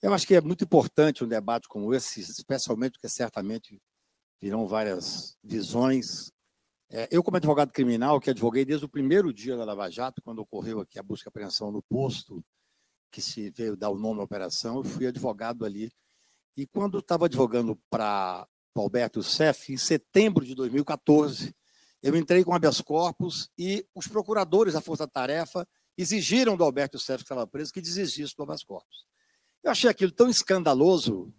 Eu acho que é muito importante um debate como esse, especialmente porque certamente virão várias visões. É, eu, como advogado criminal, que advoguei desde o primeiro dia da Lava Jato, quando ocorreu aqui a busca e apreensão no posto, que se veio dar o nome à operação, eu fui advogado ali. E quando estava advogando para o Alberto Cef, em setembro de 2014, eu entrei com habeas corpus e os procuradores da Força Tarefa exigiram do Alberto Cef, que estava preso, que desistisse do habeas corpus. Eu achei aquilo tão escandaloso,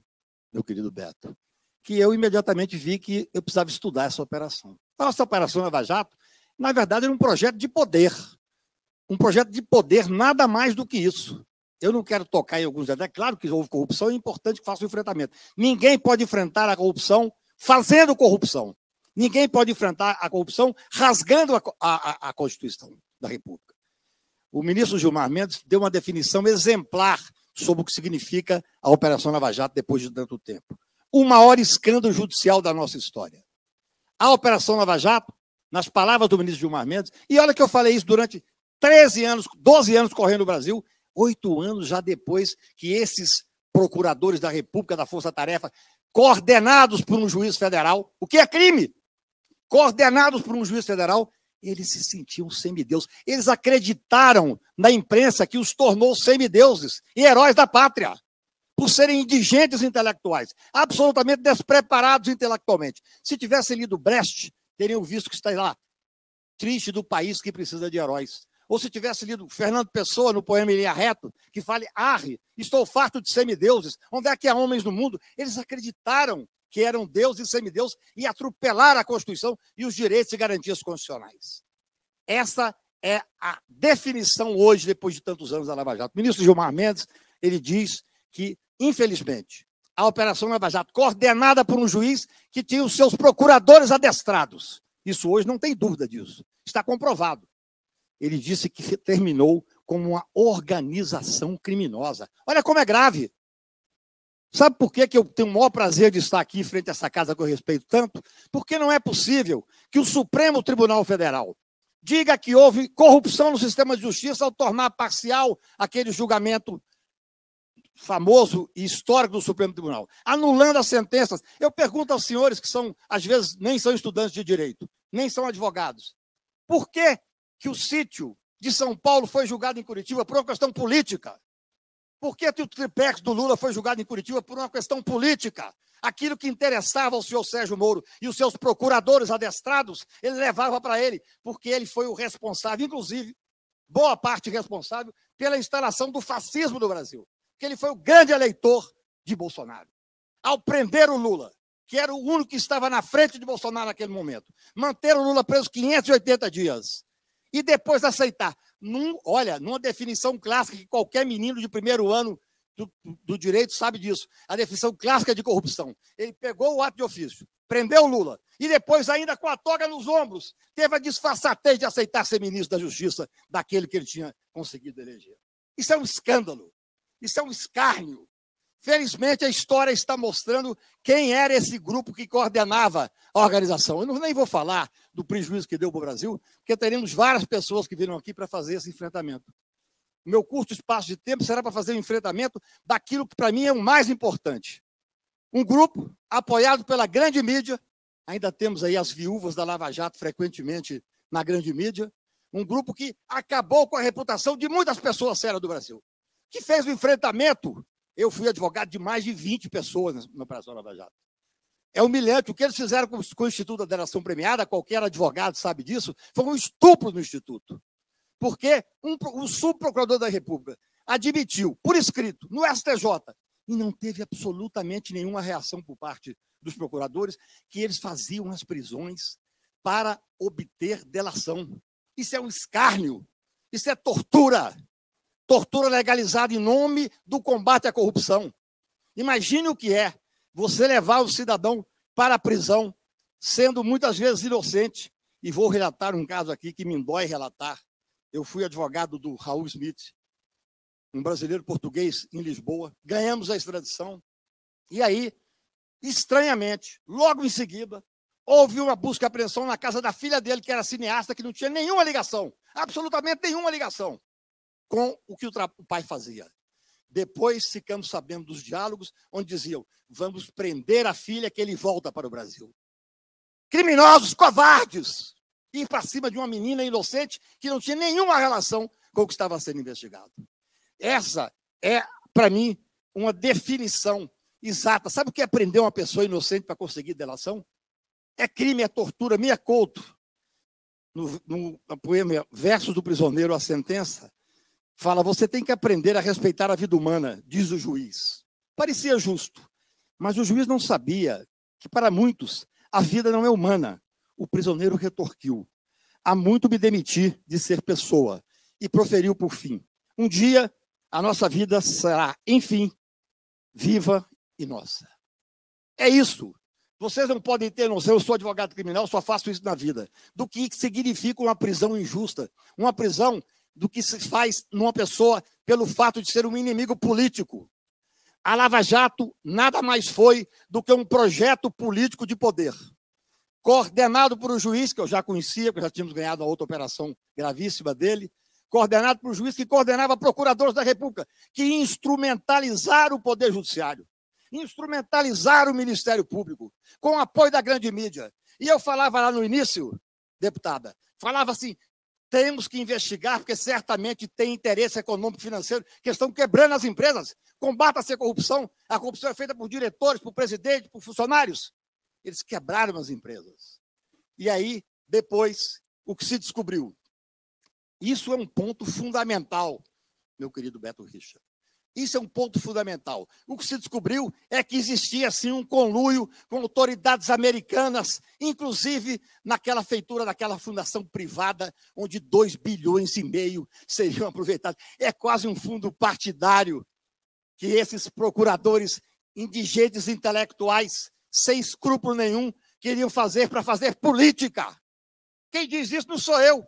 meu querido Beto, que eu imediatamente vi que eu precisava estudar essa operação. A nossa operação Lava é Jato, na verdade, era um projeto de poder. Um projeto de poder, nada mais do que isso. Eu não quero tocar em alguns detalhes. É claro que houve corrupção, é importante que faça o enfrentamento. Ninguém pode enfrentar a corrupção fazendo corrupção. Ninguém pode enfrentar a corrupção rasgando a, a, a Constituição da República. O ministro Gilmar Mendes deu uma definição exemplar sobre o que significa a Operação Lava Jato depois de tanto tempo. O maior escândalo judicial da nossa história. A Operação Lava Jato, nas palavras do ministro Gilmar Mendes, e olha que eu falei isso durante 13 anos, 12 anos correndo no Brasil, oito anos já depois que esses procuradores da República, da Força Tarefa, coordenados por um juiz federal, o que é crime, coordenados por um juiz federal, eles se sentiam semideus. Eles acreditaram na imprensa que os tornou semideuses e heróis da pátria, por serem indigentes intelectuais, absolutamente despreparados intelectualmente. Se tivessem lido Brecht, teriam visto que está lá, triste do país que precisa de heróis. Ou se tivesse lido Fernando Pessoa no poema Ilha é Reto, que fale, arre, estou farto de semideuses, onde é que há homens no mundo? Eles acreditaram que eram Deus e semideus e atropelar a Constituição e os direitos e garantias constitucionais. Essa é a definição hoje, depois de tantos anos da Lava Jato. O ministro Gilmar Mendes, ele diz que, infelizmente, a Operação Lava Jato, coordenada por um juiz que tinha os seus procuradores adestrados. Isso hoje não tem dúvida disso. Está comprovado. Ele disse que terminou como uma organização criminosa. Olha como é grave. Sabe por que, que eu tenho o maior prazer de estar aqui frente a essa casa que eu respeito tanto? Porque não é possível que o Supremo Tribunal Federal diga que houve corrupção no sistema de justiça ao tornar parcial aquele julgamento famoso e histórico do Supremo Tribunal, anulando as sentenças. Eu pergunto aos senhores que são, às vezes, nem são estudantes de direito, nem são advogados. Por que, que o sítio de São Paulo foi julgado em Curitiba por uma questão política? Por que o triplex do Lula foi julgado em Curitiba por uma questão política? Aquilo que interessava ao senhor Sérgio Moro e os seus procuradores adestrados, ele levava para ele, porque ele foi o responsável, inclusive, boa parte responsável, pela instalação do fascismo no Brasil. porque ele foi o grande eleitor de Bolsonaro. Ao prender o Lula, que era o único que estava na frente de Bolsonaro naquele momento, manter o Lula preso 580 dias e depois aceitar num, olha, numa definição clássica que qualquer menino de primeiro ano do, do, direito sabe disso, a definição clássica de corrupção. Ele pegou o ato de ofício, prendeu o Lula e depois, ainda com a toga nos ombros, teve a disfarçatez de aceitar ser ministro da Justiça daquele que ele tinha conseguido eleger. Isso é um escândalo, isso é um escárnio, Felizmente, a história está mostrando quem era esse grupo que coordenava a organização. Eu não, nem vou falar do prejuízo que deu para o Brasil, porque teremos várias pessoas que viram aqui para fazer esse enfrentamento. O meu curto espaço de tempo será para fazer o um enfrentamento daquilo que, para mim, é o mais importante. Um grupo apoiado pela grande mídia, ainda temos aí as viúvas da Lava Jato frequentemente na grande mídia, um grupo que acabou com a reputação de muitas pessoas sérias do Brasil, que fez o um enfrentamento eu fui advogado de mais de 20 pessoas na Operação Lava Jato. É humilhante. O que eles fizeram com, o Instituto da Delação Premiada, qualquer advogado sabe disso, foi um estupro no Instituto. Porque um, um subprocurador da República admitiu, por escrito, no STJ, e não teve absolutamente nenhuma reação por parte dos procuradores, que eles faziam as prisões para obter delação. Isso é um escárnio, isso é tortura, tortura legalizada em nome do combate à corrupção. Imagine o que é você levar o cidadão para a prisão, sendo muitas vezes inocente. E vou relatar um caso aqui que me dói relatar. Eu fui advogado do Raul Smith, um brasileiro português em Lisboa. Ganhamos a extradição. E aí, estranhamente, logo em seguida, houve uma busca e apreensão na casa da filha dele, que era cineasta, que não tinha nenhuma ligação absolutamente nenhuma ligação com o que o, o pai fazia. Depois ficamos sabendo dos diálogos onde diziam: vamos prender a filha que ele volta para o Brasil. Criminosos covardes! Ir para cima de uma menina inocente que não tinha nenhuma relação com o que estava sendo investigado. Essa é, para mim, uma definição exata. Sabe o que é prender uma pessoa inocente para conseguir delação? É crime, é tortura, me é couto. no, no poema Versos do Prisioneiro, a sentença, Fala, você tem que aprender a respeitar a vida humana, diz o juiz. Parecia justo, mas o juiz não sabia que, para muitos, a vida não é humana. O prisioneiro retorquiu. Há muito me demiti de ser pessoa. E proferiu por fim: Um dia a nossa vida será, enfim, viva e nossa. É isso. Vocês não podem ter noção, eu sou advogado criminal, só faço isso na vida, do que significa uma prisão injusta, uma prisão do que se faz numa pessoa pelo fato de ser um inimigo político. A Lava Jato nada mais foi do que um projeto político de poder, coordenado por um juiz que eu já conhecia, porque já tínhamos ganhado uma outra operação gravíssima dele, coordenado por um juiz que coordenava procuradores da República, que instrumentalizaram o Poder Judiciário, instrumentalizaram o Ministério Público, com o apoio da grande mídia. E eu falava lá no início, deputada, falava assim: temos que investigar, porque certamente tem interesse econômico financeiro que estão quebrando as empresas. Combata-se a corrupção. A corrupção é feita por diretores, por presidente, por funcionários. Eles quebraram as empresas. E aí, depois, o que se descobriu? Isso é um ponto fundamental, meu querido Beto Richa. Isso é um ponto fundamental. O que se descobriu é que existia assim um conluio com autoridades americanas, inclusive naquela feitura daquela fundação privada, onde 2 bilhões e meio seriam aproveitados. É quase um fundo partidário que esses procuradores indigentes intelectuais, sem escrúpulo nenhum, queriam fazer para fazer política. Quem diz isso não sou eu.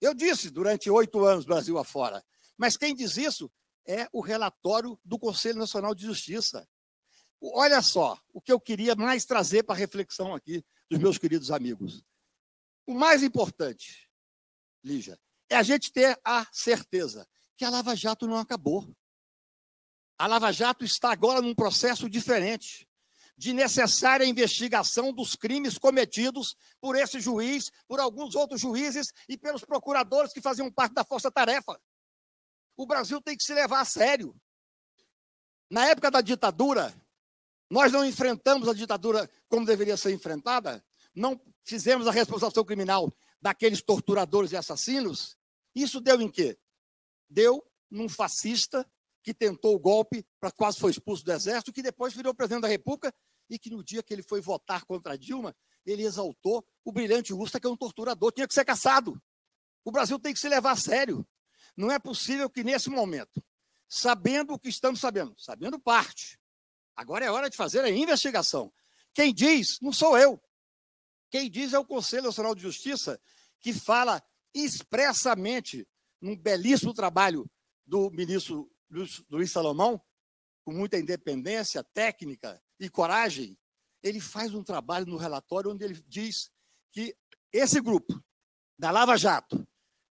Eu disse durante oito anos Brasil afora. Mas quem diz isso é o relatório do Conselho Nacional de Justiça. Olha só o que eu queria mais trazer para reflexão aqui dos meus queridos amigos. O mais importante, Lígia, é a gente ter a certeza que a Lava Jato não acabou. A Lava Jato está agora num processo diferente de necessária investigação dos crimes cometidos por esse juiz, por alguns outros juízes e pelos procuradores que faziam parte da força-tarefa o Brasil tem que se levar a sério. Na época da ditadura, nós não enfrentamos a ditadura como deveria ser enfrentada, não fizemos a responsabilização criminal daqueles torturadores e assassinos. Isso deu em quê? Deu num fascista que tentou o golpe, para quase foi expulso do exército, que depois virou presidente da República e que no dia que ele foi votar contra Dilma, ele exaltou o brilhante Usta, que é um torturador, tinha que ser caçado. O Brasil tem que se levar a sério. Não é possível que nesse momento, sabendo o que estamos sabendo, sabendo parte, agora é hora de fazer a investigação. Quem diz não sou eu. Quem diz é o Conselho Nacional de Justiça, que fala expressamente num belíssimo trabalho do ministro Luiz Salomão, com muita independência técnica e coragem, ele faz um trabalho no relatório onde ele diz que esse grupo da Lava Jato,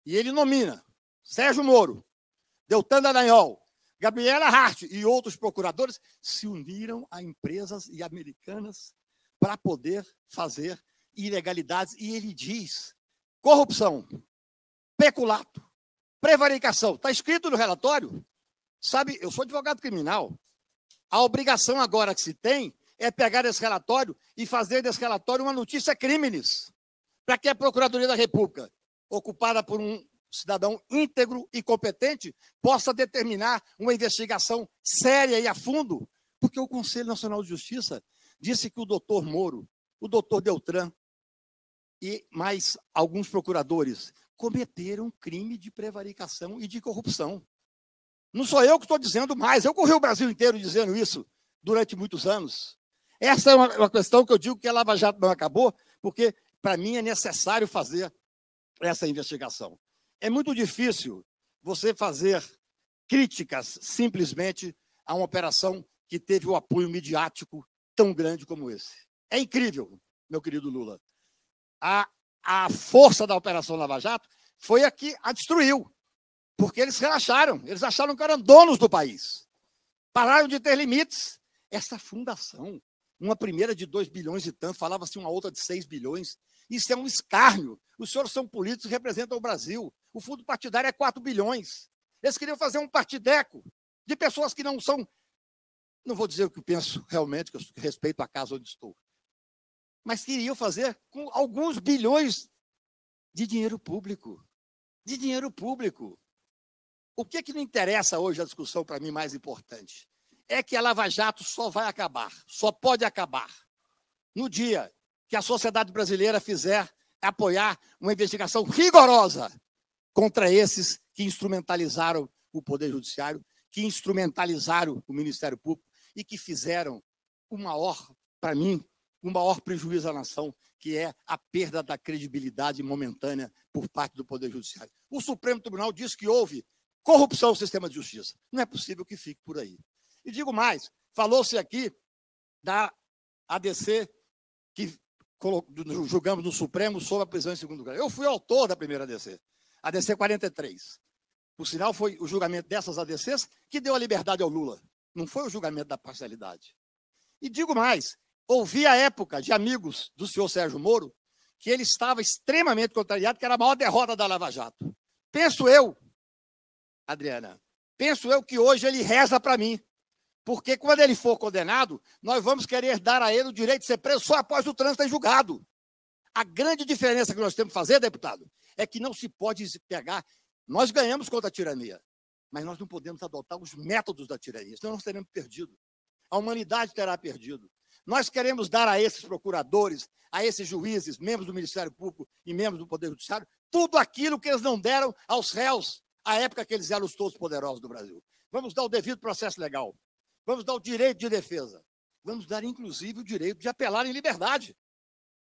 e ele nomina Sérgio Moro, Deltan Dallagnol, Gabriela Hart e outros procuradores se uniram a empresas e americanas para poder fazer ilegalidades. E ele diz: corrupção, peculato, prevaricação. Está escrito no relatório. Sabe, eu sou advogado criminal. A obrigação agora que se tem é pegar esse relatório e fazer desse relatório uma notícia crimes para que a Procuradoria da República, ocupada por um cidadão íntegro e competente, possa determinar uma investigação séria e a fundo, porque o Conselho Nacional de Justiça disse que o doutor Moro, o doutor Deltran e mais alguns procuradores cometeram crime de prevaricação e de corrupção. Não sou eu que estou dizendo mais, eu corri o Brasil inteiro dizendo isso durante muitos anos. Essa é uma, questão que eu digo que a é Lava Jato não acabou, porque para mim é necessário fazer essa investigação. É muito difícil você fazer críticas simplesmente a uma operação que teve o um apoio midiático tão grande como esse. É incrível, meu querido Lula. A, a força da Operação Lava Jato foi a que a destruiu, porque eles relaxaram, eles acharam que eram donos do país. Pararam de ter limites. Essa fundação, uma primeira de 2 bilhões e tanto, falava-se uma outra de 6 bilhões, isso é um escárnio. Os senhores são políticos, representam o Brasil. O fundo partidário é 4 bilhões. Eles queriam fazer um partideco de pessoas que não são. Não vou dizer o que eu penso realmente, que eu respeito a casa onde estou. Mas queriam fazer com alguns bilhões de dinheiro público. De dinheiro público. O que, é que não interessa hoje a discussão, para mim, mais importante? É que a Lava Jato só vai acabar, só pode acabar, no dia que a sociedade brasileira fizer é apoiar uma investigação rigorosa contra esses que instrumentalizaram o Poder Judiciário, que instrumentalizaram o Ministério Público e que fizeram o maior, para mim, o maior prejuízo à nação, que é a perda da credibilidade momentânea por parte do Poder Judiciário. O Supremo Tribunal diz que houve corrupção no sistema de justiça. Não é possível que fique por aí. E digo mais, falou-se aqui da ADC que julgamos no Supremo sobre a prisão em segundo grau. Eu fui autor da primeira ADC, ADC 43. Por sinal, foi o julgamento dessas ADCs que deu a liberdade ao Lula. Não foi o julgamento da parcialidade. E digo mais, ouvi à época de amigos do senhor Sérgio Moro que ele estava extremamente contrariado, que era a maior derrota da Lava Jato. Penso eu, Adriana, penso eu que hoje ele reza para mim porque quando ele for condenado, nós vamos querer dar a ele o direito de ser preso só após o trânsito em julgado. A grande diferença que nós temos que fazer, deputado, é que não se pode pegar. Nós ganhamos contra a tirania, mas nós não podemos adotar os métodos da tirania, senão nós teremos perdido. A humanidade terá perdido. Nós queremos dar a esses procuradores, a esses juízes, membros do Ministério Público e membros do Poder Judiciário, tudo aquilo que eles não deram aos réus à época que eles eram os todos poderosos do Brasil. Vamos dar o devido processo legal. Vamos dar o direito de defesa. Vamos dar, inclusive, o direito de apelar em liberdade.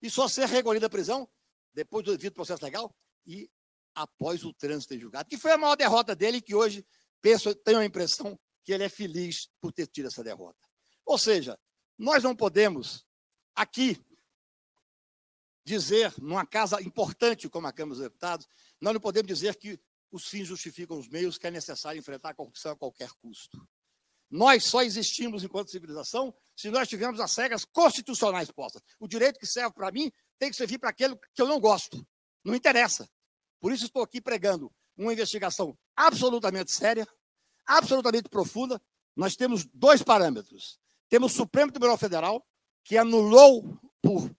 E só ser recolhido à prisão, depois do devido processo legal e após o trânsito em julgado. Que foi a maior derrota dele, que hoje penso, tenho a impressão que ele é feliz por ter tido essa derrota. Ou seja, nós não podemos aqui dizer, numa casa importante como a Câmara dos Deputados, nós não podemos dizer que os fins justificam os meios, que é necessário enfrentar a corrupção a qualquer custo. Nós só existimos enquanto civilização se nós tivermos as regras constitucionais postas. O direito que serve para mim tem que servir para aquele que eu não gosto. Não interessa. Por isso estou aqui pregando uma investigação absolutamente séria, absolutamente profunda. Nós temos dois parâmetros. Temos o Supremo Tribunal Federal, que anulou, por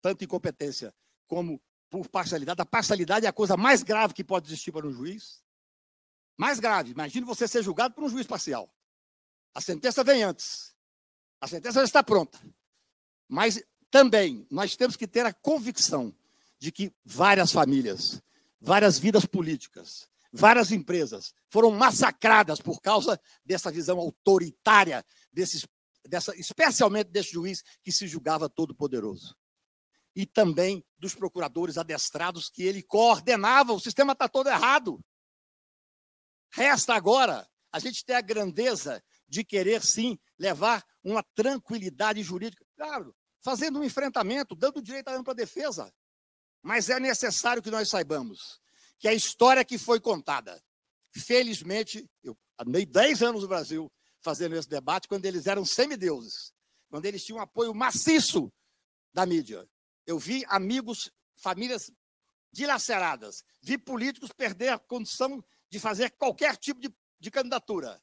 tanto incompetência como por parcialidade. A parcialidade é a coisa mais grave que pode existir para um juiz. Mais grave. Imagine você ser julgado por um juiz parcial. A sentença vem antes. A sentença já está pronta. Mas também nós temos que ter a convicção de que várias famílias, várias vidas políticas, várias empresas foram massacradas por causa dessa visão autoritária, desses, dessa, especialmente desse juiz que se julgava todo-poderoso. E também dos procuradores adestrados que ele coordenava, o sistema está todo errado. Resta agora a gente tem a grandeza de querer, sim, levar uma tranquilidade jurídica. Claro, fazendo um enfrentamento, dando direito à ampla defesa. Mas é necessário que nós saibamos que a história que foi contada, felizmente, eu andei 10 anos no Brasil fazendo esse debate, quando eles eram semideuses, quando eles tinham apoio maciço da mídia. Eu vi amigos, famílias dilaceradas, vi políticos perder a condição de fazer qualquer tipo de de candidatura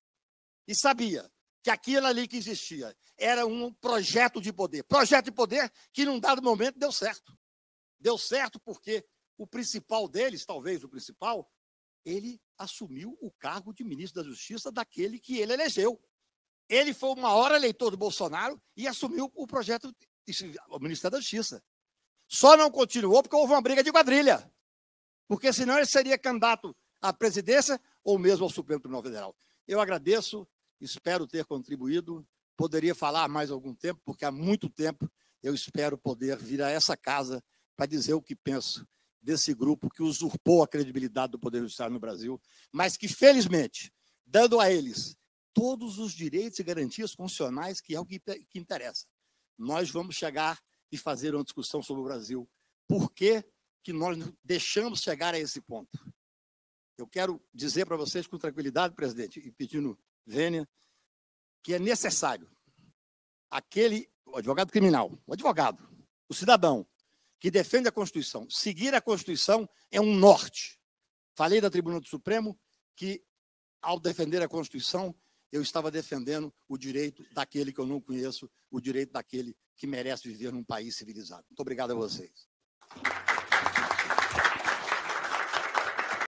e sabia que aquilo ali que existia era um projeto de poder. Projeto de poder que, num dado momento, deu certo. Deu certo porque o principal deles, talvez o principal, ele assumiu o cargo de ministro da Justiça daquele que ele elegeu. Ele foi uma hora eleitor do Bolsonaro e assumiu o projeto, o Ministério da Justiça. Só não continuou porque houve uma briga de quadrilha. Porque senão ele seria candidato à presidência ou mesmo ao Supremo Tribunal Federal. Eu agradeço, espero ter contribuído. Poderia falar mais algum tempo, porque há muito tempo eu espero poder vir a essa casa para dizer o que penso desse grupo que usurpou a credibilidade do Poder Judiciário no Brasil, mas que, felizmente, dando a eles todos os direitos e garantias constitucionais, que é o que, que interessa, nós vamos chegar e fazer uma discussão sobre o Brasil. Por que, que nós deixamos chegar a esse ponto? Eu quero dizer para vocês com tranquilidade, presidente, e pedindo vênia, que é necessário aquele advogado criminal, o advogado, o cidadão que defende a Constituição, seguir a Constituição é um norte. Falei da Tribuna do Supremo que, ao defender a Constituição, eu estava defendendo o direito daquele que eu não conheço, o direito daquele que merece viver num país civilizado. Muito obrigado a vocês.